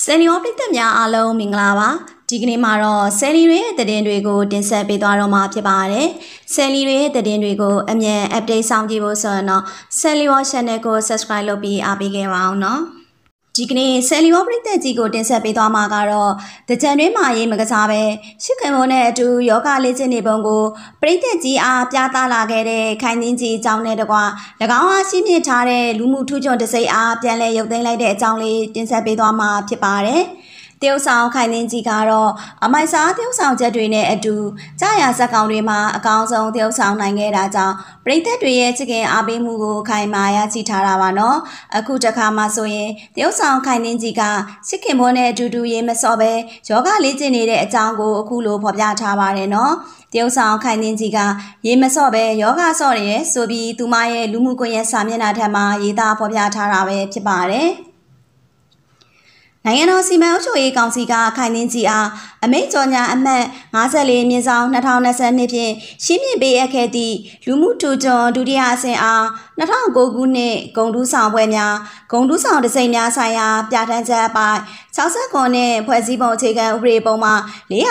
ဆယ်နီယောပရိသတ်များအားလုံးမင်္ဂလာပါဒီကနေ့မှာတော့ဆယ်လီတွေရဲ့သတင်းတွေကိုတင်ဆက်ပေးသွားတော့မှာဖြစ်ပါတယ်ဆယ်လီတွေရဲ့သတင်းတွေကိုအမြန် update ဆောင်ကြည့်ဖို့ဆိုရင်တော့ဆယ်လီယော channel ကို subscribe လုပ်ပြီးအားပေးခဲ့ပါအောင်နော်ဒီကနေ့ဆယ်လီယောပရိသတ်ကြီးကိုတင်ဆက်ပေးသွားမှာကတော့တကြံတွင်းမာရေးမကစားပဲရှုခင်မုံနဲ့အတူယောဂလေ့ကျင့်နေပုံကိုပရိသတ်ကြီးအားပြသလာခဲ့တဲ့ခိုင်တင်းကြီးအကြောင်းနဲ့တကွ၎င်းအားရှင်းပြထားတဲ့လူမှုထူးချွန်တစိမ့်အားပြန်လည်ရုပ်သိမ်းလိုက်တဲ့အကြောင်းလေးတင်ဆက်ပေးသွားမှာဖြစ်ပါတယ်။တရုတ်ဆောင်ခိုင်နှင်းကြီးကတော့အမိုက်စားတရုတ်ဆောင်ချက်တွေနဲ့အတူကြာရဇက်ကောင်တွေမှာအကောင်းဆုံးတရုတ်ဆောင်နိုင်ခဲ့တာကြောင့်ပရိသတ်တွေရဲ့ချစ်ခင်အားပေးမှုကို ခိုင်မာရရှိထားတာပါနော်အခုတခါမှဆိုရင်တရုတ်ဆောင်ခိုင်နှင်းကြီးကချစ်ခင်မွန်းနဲ့အတူတူရေးမစော့ပဲယောဂလေ့ကျင့်နေတဲ့အကြောင်းကိုအခုလိုဖော်ပြထားပါတယ်နော်တရုတ်ဆောင်ခိုင်နှင်းကြီးကရေးမစော့ပဲယောဂစော့ရဲဆိုပြီးသူမရဲ့လူမှုကွန်ရက်စာမျက်နှာထက်မှာရေးသားဖော်ပြထားတာပဲဖြစ်ပါတယ်။နိုင်ငံတော်စီမံအုပ်ချုပ်ရေးကောင်စီကခိုင်နှင်းကြီးအားအမိန့်ကြော်ညာအမှတ်54မြင်းဆောင်2022ဖြင့်ရှင်းပြပေးအပ်ခဲ့သည့်လူမှုထူချွန်ဒုတိယအဆင့်အား2009ခုနှစ်ဂုံတူးဆောင်ပွဲများဂုံတူးဆောင်တစိမ့်များဆိုင်ရာပြဋ္ဌာန်းချက်အပိုင်း69နဲ့ဖွဲ့စည်းပုံအခြေခံဥပဒေပုံမှာ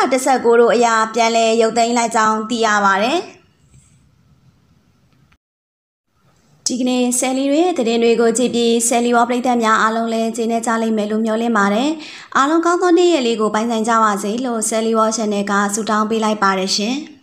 419တို့အရာ ပြန်လည်ရုပ်သိမ်းလိုက်ကြောင်းသိရပါသည်ဒီကနေ့ဆယ်လီရဲ့သတင်းတွေကိုကြည့်ပြီးဆယ်လီဝပရိသတ်များအားလုံးလည်းကျေနပ်ကြလိမ့်မယ်လို့မျှော်လင့်ပါတယ်။အားလုံးကောင်းသောနေ့ရက်လေးကိုပိုင်ဆိုင်ကြပါစေလို့ဆယ်လီဝ Channel ကဆုတောင်းပေးလိုက်ပါတယ်ရှင်။